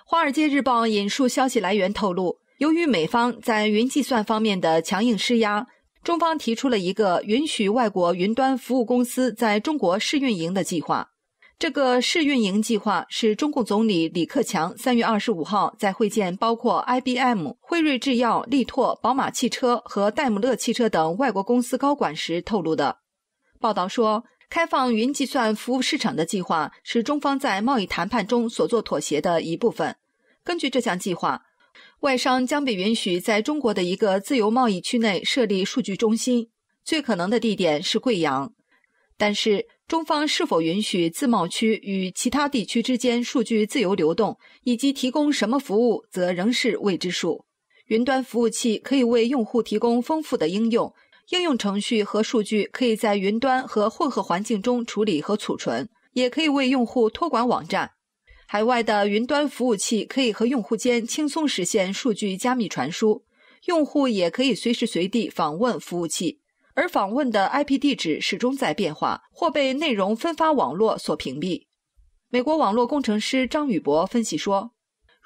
《华尔街日报》引述消息来源透露，由于美方在云计算方面的强硬施压，中方提出了一个允许外国云端服务公司在中国试运营的计划。这个试运营计划是中共总理李克强三月二十五号在会见包括 IBM、辉瑞制药、力拓、宝马汽车和戴姆勒汽车等外国公司高管时透露的。报道说。开放云计算服务市场的计划是中方在贸易谈判中所做妥协的一部分。根据这项计划，外商将被允许在中国的一个自由贸易区内设立数据中心，最可能的地点是贵阳。但是，中方是否允许自贸区与其他地区之间数据自由流动，以及提供什么服务，则仍是未知数。云端服务器可以为用户提供丰富的应用。应用程序和数据可以在云端和混合环境中处理和储存，也可以为用户托管网站。海外的云端服务器可以和用户间轻松实现数据加密传输，用户也可以随时随地访问服务器，而访问的 IP 地址始终在变化或被内容分发网络所屏蔽。美国网络工程师张宇博分析说。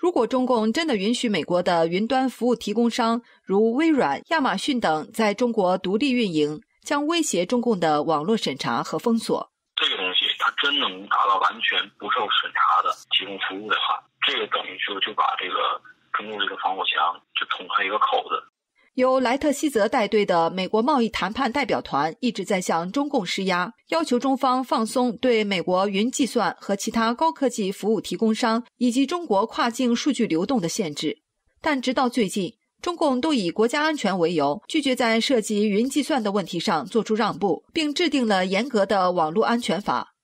如果中共真的允许美国的云端服务提供商如微软、亚马逊等在中国独立运营，将威胁中共的网络审查和封锁。这个东西，它真能达到完全不受审查的提供服务的话，这个等于说就把这个中共这个防火墙就捅开一个口子。由莱特希泽带队的美国贸易谈判代表团一直在向中共施压，要求中方放松对美国云计算和其他高科技服务提供商以及中国跨境数据流动的限制。但直到最近，中共都以国家安全为由，拒绝在涉及云计算的问题上做出让步，并制定了严格的网络安全法。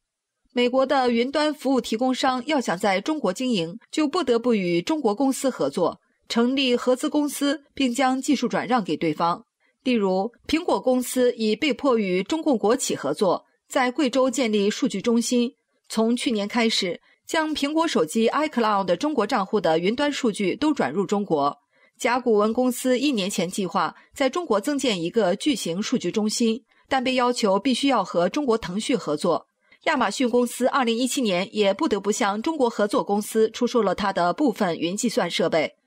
美国的云端服务提供商要想在中国经营，就不得不与中国公司合作。成立合资公司，并将技术转让给对方。例如，苹果公司已被迫与中共国企合作，在贵州建立数据中心。从去年开始，将苹果手机 iCloud 中国账户的云端数据都转入中国。甲骨文公司一年前计划在中国增建一个巨型数据中心，但被要求必须要和中国腾讯合作。亚马逊公司二零一七年也不得不向中国合作公司出售了它的部分云计算设备。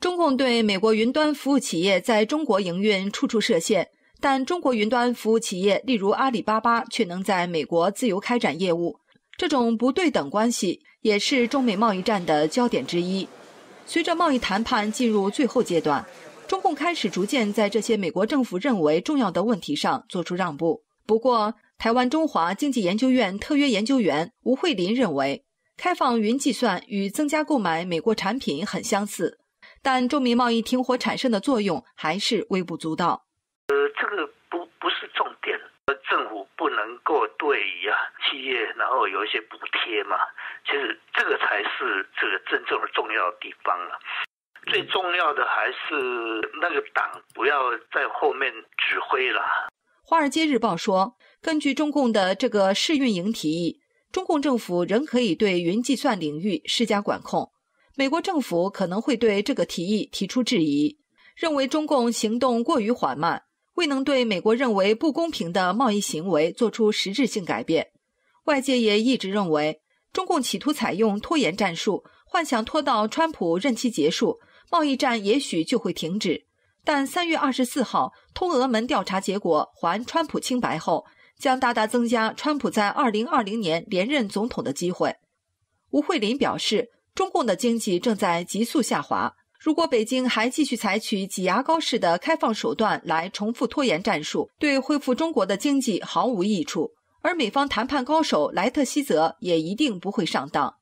中共对美国云端服务企业在中国营运处处设限，但中国云端服务企业，例如阿里巴巴，却能在美国自由开展业务。这种不对等关系也是中美贸易战的焦点之一。随着贸易谈判进入最后阶段，中共开始逐渐在这些美国政府认为重要的问题上做出让步。不过，台湾中华经济研究院特约研究员吴慧林认为，开放云计算与增加购买美国产品很相似。但中美贸易停火产生的作用还是微不足道。呃，这个不不是重点，政府不能够对呀企业然后有一些补贴嘛，其实这个才是这个真正的重要的地方了。最重要的还是那个党不要在后面指挥了。《华尔街日报》说，根据中共的这个试运营提议，中共政府仍可以对云计算领域施加管控。美国政府可能会对这个提议提出质疑，认为中共行动过于缓慢，未能对美国认为不公平的贸易行为做出实质性改变。外界也一直认为，中共企图采用拖延战术，幻想拖到川普任期结束，贸易战也许就会停止。但三月二十四号，通俄门调查结果还川普清白后，将大大增加川普在二零二零年连任总统的机会。吴慧林表示。中共的经济正在急速下滑，如果北京还继续采取挤牙膏式的开放手段来重复拖延战术，对恢复中国的经济毫无益处，而美方谈判高手莱特希泽也一定不会上当。